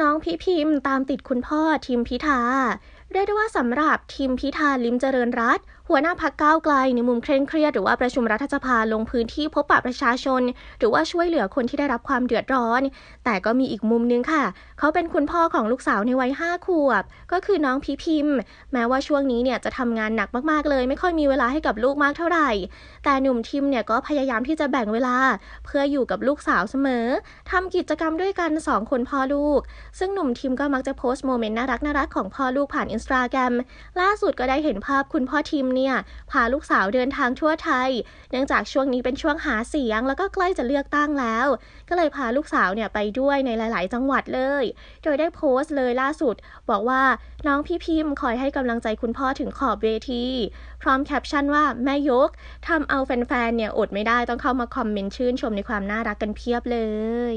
น้องพี่พิมตามติดคุณพ่อทิมพิธาเรียกได้ว่าสำหรับทีมพิธาลิมเจริญรัตหัวหน้าพักก้าวไกลในมุมเคร่งเครียด หรือว่าประชุมรัฐสภาลงพื้นที่พบปะประชาชน หรือว่าช่วยเหลือคนที่ได้รับความเดือดร้อน แต่ก็มีอีกมุมนึงค่ะ เขาเป็นคุณพ่อของลูกสาวในวัยห้าขวบ ก็คือน้องพิพิมพ์ แม้ว่าช่วงนี้เนี่ยจะทำงานหนักมากๆ เลยไม่ค่อยมีเวลาให้กับลูกมากเท่าไหร่แต่หนุ่มทิมเนี่ยก็พยายามที่จะแบ่งเวลาเพื่ออยู่กับลูกสาวเสมอ ทำกิจกรรมด้วยกันสองคนพ่อลูกซึ่งหนุ่มทิมก็มักจะโพสต์โมเมนต์น่ารักน่ารักของพ่อลูกผ่านอินสตาแกรมล่าสุดก็ได้เห็นภาพคุณพ่อทีมเนี่ย พาลูกสาวเดินทางทั่วไทย เนื่องจากช่วงนี้เป็นช่วงหาเสียงแล้วก็ใกล้จะเลือกตั้งแล้ว ก็เลยพาลูกสาวเนี่ยไปด้วยในหลาย ๆ จังหวัดเลย โดยได้โพสต์เลยล่าสุด บอกว่าน้องพี่พิมพ์คอยให้กำลังใจคุณพ่อถึงขอบเวที พร้อมแคปชั่นว่า แม่ยกทำเอาแฟนๆเนี่ยอดไม่ได้ต้องเข้ามาคอมเมนต์ชื่นชมในความน่ารักกันเพียบเลย